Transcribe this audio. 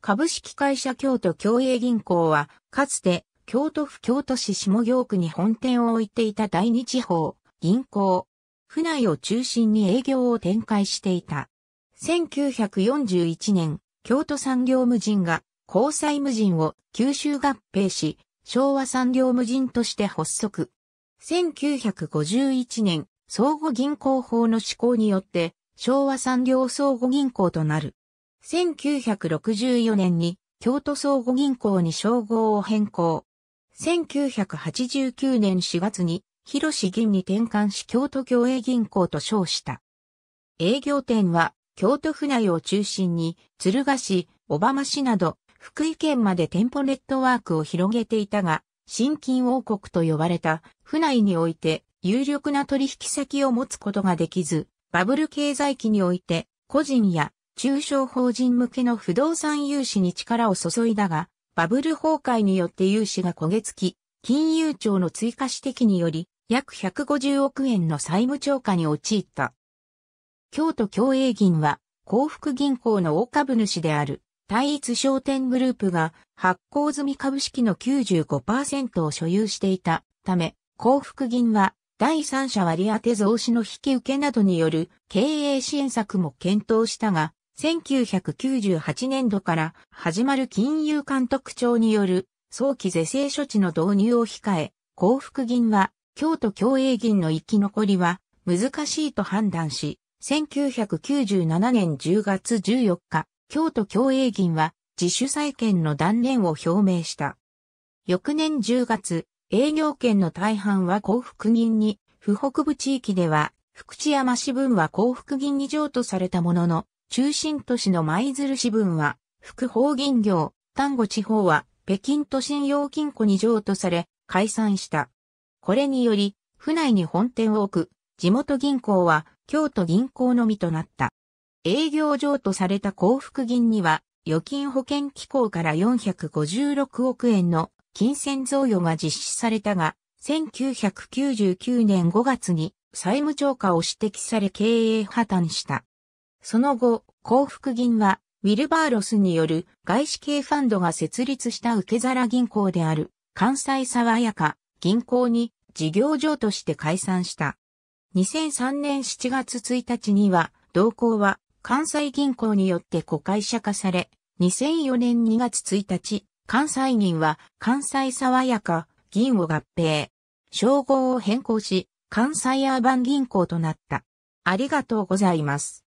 株式会社京都共栄銀行は、かつて、京都府京都市下京区に本店を置いていた第二地方、銀行、府内を中心に営業を展開していた。1941年、京都産業無人が、交際無人を吸収合併し、昭和産業無人として発足。1951年、相互銀行法の施行によって、昭和産業相互銀行となる。1964年に京都相互銀行に称号を変更。1989年4月に広市銀に転換し京都共栄銀行と称した。営業店は京都府内を中心に鶴ヶ市、小浜市など福井県まで店舗ネットワークを広げていたが、新金王国と呼ばれた府内において有力な取引先を持つことができず、バブル経済期において個人や中小法人向けの不動産融資に力を注いだが、バブル崩壊によって融資が焦げ付き、金融庁の追加指摘により、約150億円の債務超過に陥った。京都共栄銀は、幸福銀行の大株主である、対一商店グループが発行済み株式の95%を所有していたため、幸福銀は第三者割当増資の引き受けなどによる経営支援策も検討したが、1998年度から始まる金融監督庁による早期是正処置の導入を控え、幸福銀は京都共栄銀の生き残りは難しいと判断し、1997年10月14日、京都共栄銀は自主再建の断念を表明した。翌年10月、営業権の大半は幸福銀に、府北部地域では、福知山市分は幸福銀に譲渡されたものの、中心都市の舞鶴市分は、福宝銀行、丹後地方は、北京都信用金庫に譲渡され、解散した。これにより、府内に本店を置く、地元銀行は、京都銀行のみとなった。営業譲渡された幸福銀には、預金保険機構から456億円の金銭贈与が実施されたが、1999年5月に債務超過を指摘され経営破綻した。その後、幸福銀は、ウィルバーロスによる外資系ファンドが設立した受け皿銀行である関西爽やか銀行に事業所として解散した。2003年7月1日には、同行は関西銀行によって子会社化され、2004年2月1日、関西銀は関西爽やか銀を合併。称号を変更し、関西アーバン銀行となった。ありがとうございます。